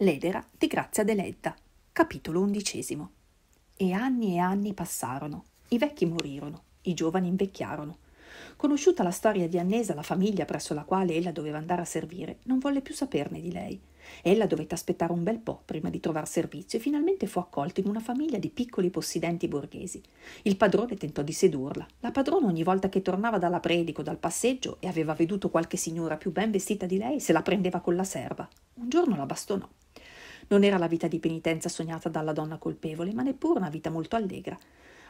L'edera di Grazia Deledda, capitolo undicesimo. E anni e anni passarono, i vecchi morirono, i giovani invecchiarono. Conosciuta la storia di Annesa, la famiglia presso la quale ella doveva andare a servire non volle più saperne di lei. Ella dovette aspettare un bel po' prima di trovar servizio e finalmente fu accolta in una famiglia di piccoli possidenti borghesi. Il padrone tentò di sedurla. La padrona ogni volta che tornava dalla predico, dal passeggio e aveva veduto qualche signora più ben vestita di lei, se la prendeva con la serva. Un giorno la bastonò non era la vita di penitenza sognata dalla donna colpevole, ma neppure una vita molto allegra.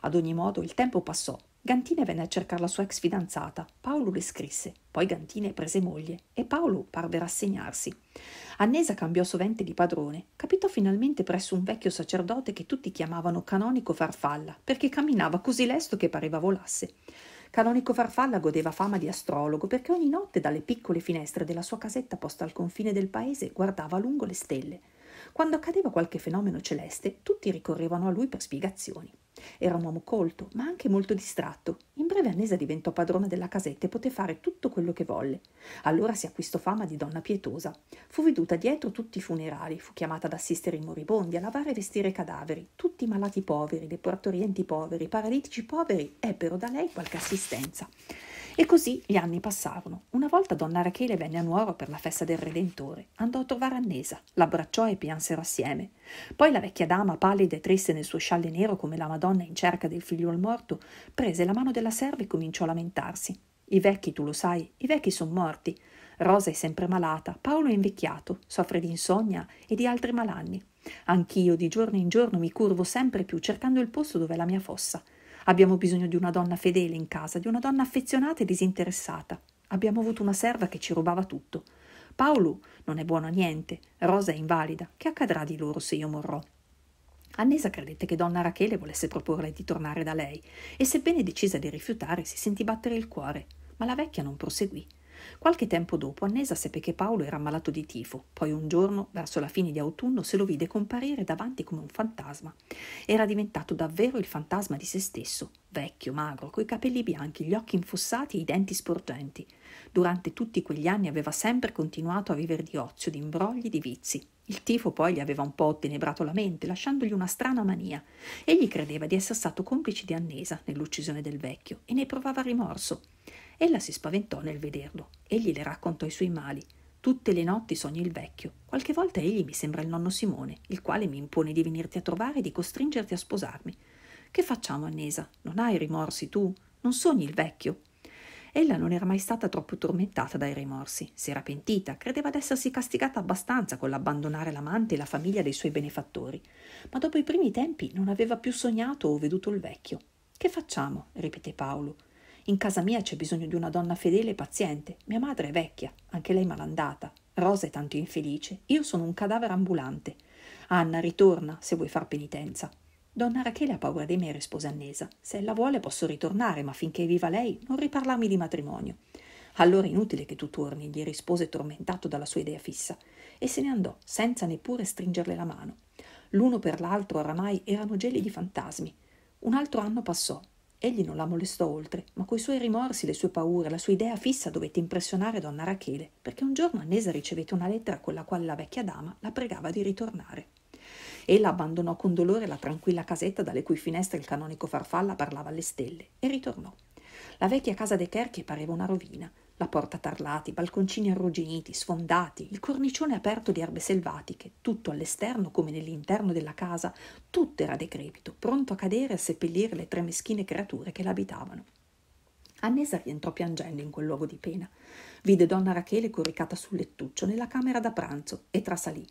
Ad ogni modo, il tempo passò. Gantine venne a cercare la sua ex fidanzata. Paolo le scrisse. Poi Gantine prese moglie e Paolo parve rassegnarsi. Annesa cambiò sovente di padrone. Capitò finalmente presso un vecchio sacerdote che tutti chiamavano Canonico Farfalla, perché camminava così lesto che pareva volasse. Canonico Farfalla godeva fama di astrologo perché ogni notte dalle piccole finestre della sua casetta posta al confine del paese guardava a lungo le stelle. Quando accadeva qualche fenomeno celeste, tutti ricorrevano a lui per spiegazioni. Era un uomo colto, ma anche molto distratto. In breve Annesa diventò padrona della casetta e poté fare tutto quello che volle. Allora si acquistò fama di donna pietosa. Fu veduta dietro tutti i funerali, fu chiamata ad assistere i moribondi, a lavare e vestire i cadaveri. Tutti i malati poveri, deportorienti poveri, i paralitici poveri ebbero da lei qualche assistenza. E così gli anni passarono. Una volta donna Rachele venne a Nuoro per la festa del Redentore. Andò a trovare Annesa, l'abbracciò e piansero assieme. Poi la vecchia dama, pallida e triste nel suo scialle nero come la Madonna in cerca del figliuol morto, prese la mano della serva e cominciò a lamentarsi. I vecchi, tu lo sai, i vecchi sono morti. Rosa è sempre malata, Paolo è invecchiato, soffre di insonnia e di altri malanni. Anch'io di giorno in giorno mi curvo sempre più cercando il posto dove è la mia fossa. Abbiamo bisogno di una donna fedele in casa, di una donna affezionata e disinteressata. Abbiamo avuto una serva che ci rubava tutto. Paolo non è buono a niente, Rosa è invalida. Che accadrà di loro se io morrò? Annesa credette che donna Rachele volesse proporre di tornare da lei e sebbene decisa di rifiutare si sentì battere il cuore, ma la vecchia non proseguì. Qualche tempo dopo Annesa seppe che Paolo era malato di tifo, poi un giorno, verso la fine di autunno, se lo vide comparire davanti come un fantasma. Era diventato davvero il fantasma di se stesso, vecchio, magro, coi capelli bianchi, gli occhi infossati e i denti sporgenti. Durante tutti quegli anni aveva sempre continuato a vivere di ozio, di imbrogli, di vizi. Il tifo poi gli aveva un po' ottenebrato la mente, lasciandogli una strana mania. Egli credeva di essere stato complice di Annesa nell'uccisione del vecchio e ne provava rimorso. Ella si spaventò nel vederlo. Egli le raccontò i suoi mali. Tutte le notti sogno il vecchio. Qualche volta egli mi sembra il nonno Simone, il quale mi impone di venirti a trovare e di costringerti a sposarmi. Che facciamo, Annesa? Non hai rimorsi tu? Non sogni il vecchio? Ella non era mai stata troppo tormentata dai rimorsi, si era pentita, credeva d'essersi castigata abbastanza con l'abbandonare l'amante e la famiglia dei suoi benefattori, ma dopo i primi tempi non aveva più sognato o veduto il vecchio. Che facciamo? ripeté Paolo. In casa mia c'è bisogno di una donna fedele e paziente. Mia madre è vecchia, anche lei malandata. Rosa è tanto infelice. Io sono un cadavere ambulante. Anna, ritorna se vuoi far penitenza. Donna Rachele ha paura di me, rispose Annesa. Se ella vuole posso ritornare, ma finché viva lei non riparlarmi di matrimonio. Allora è inutile che tu torni, gli rispose tormentato dalla sua idea fissa, e se ne andò, senza neppure stringerle la mano. L'uno per l'altro oramai erano geli di fantasmi. Un altro anno passò, Egli non la molestò oltre, ma coi suoi rimorsi, le sue paure, la sua idea fissa dovette impressionare donna Rachele, perché un giorno Annesa ricevette una lettera con la quale la vecchia dama la pregava di ritornare. Ella abbandonò con dolore la tranquilla casetta dalle cui finestre il canonico Farfalla parlava alle stelle e ritornò. La vecchia casa dei Cherchi pareva una rovina, la porta tarlati, i balconcini arrugginiti, sfondati, il cornicione aperto di erbe selvatiche, tutto all'esterno come nell'interno della casa, tutto era decrepito, pronto a cadere e a seppellire le tre meschine creature che l'abitavano. Annesa rientrò piangendo in quel luogo di pena. Vide donna Rachele coricata sul lettuccio nella camera da pranzo e trasalì.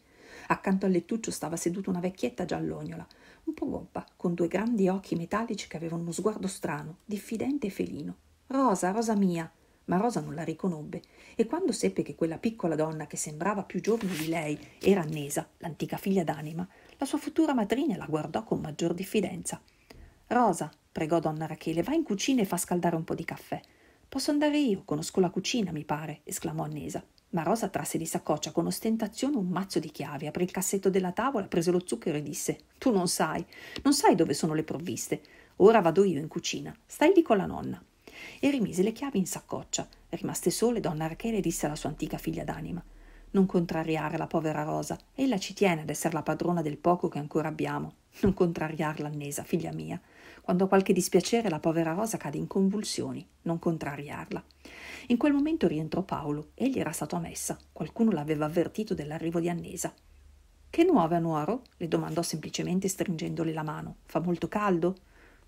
Accanto al lettuccio stava seduta una vecchietta giallognola, un po' gobba, con due grandi occhi metallici che avevano uno sguardo strano, diffidente e felino. Rosa, Rosa mia! ma Rosa non la riconobbe e quando seppe che quella piccola donna che sembrava più giovane di lei era Annesa, l'antica figlia d'anima, la sua futura madrina la guardò con maggior diffidenza. Rosa, pregò donna Rachele, va in cucina e fa scaldare un po' di caffè. Posso andare io, conosco la cucina, mi pare, esclamò Annesa. Ma Rosa trasse di saccoccia con ostentazione un mazzo di chiavi, aprì il cassetto della tavola, prese lo zucchero e disse: Tu non sai, non sai dove sono le provviste. Ora vado io in cucina, stai lì con la nonna e rimise le chiavi in saccoccia. Rimaste sole, donna Rachele disse alla sua antica figlia d'anima: Non contrariare la povera Rosa, ella ci tiene ad essere la padrona del poco che ancora abbiamo. Non contrariarla, Annesa, figlia mia. Quando ha qualche dispiacere, la povera Rosa cade in convulsioni. Non contrariarla. In quel momento rientrò Paolo. Egli era stato a messa. Qualcuno l'aveva avvertito dell'arrivo di Annesa. Che nuove, Nuoro? le domandò semplicemente stringendole la mano. Fa molto caldo?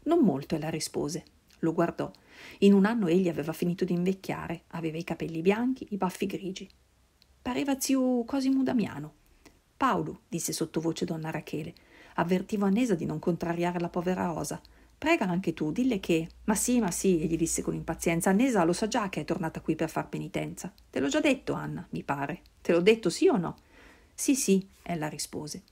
Non molto, ella rispose. Lo guardò. In un anno egli aveva finito di invecchiare, aveva i capelli bianchi, i baffi grigi. Pareva zio Cosimo Damiano. Paolo, disse sottovoce donna Rachele, avvertivo Annesa di non contrariare la povera Rosa. Prega anche tu, dille che. Ma sì, ma sì, egli disse con impazienza. Annesa lo sa già che è tornata qui per far penitenza. Te l'ho già detto, Anna, mi pare. Te l'ho detto sì o no? Sì, sì, ella rispose.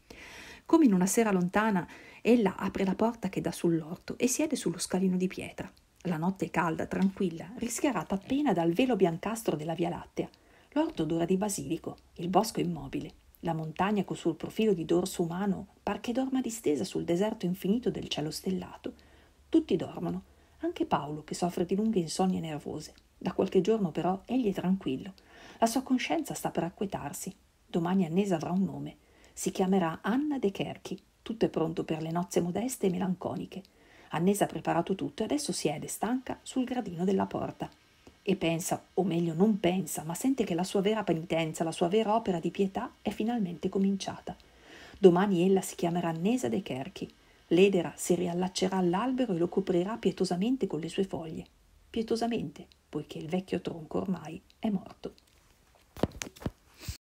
Come in una sera lontana Ella apre la porta che dà sull'orto e siede sullo scalino di pietra. La notte è calda, tranquilla, rischiarata appena dal velo biancastro della Via Lattea. L'orto odora di basilico, il bosco immobile. La montagna col suo profilo di dorso umano par che dorma distesa sul deserto infinito del cielo stellato. Tutti dormono, anche Paolo che soffre di lunghe insonnie nervose. Da qualche giorno però egli è tranquillo. La sua coscienza sta per acquetarsi. Domani Annese avrà un nome. Si chiamerà Anna De Kerchi. Tutto è pronto per le nozze modeste e melanconiche. Annesa ha preparato tutto e adesso siede, stanca, sul gradino della porta. E pensa, o meglio non pensa, ma sente che la sua vera penitenza, la sua vera opera di pietà è finalmente cominciata. Domani ella si chiamerà Annesa dei Cherchi. L'edera si riallaccerà all'albero e lo coprirà pietosamente con le sue foglie. Pietosamente, poiché il vecchio tronco ormai è morto.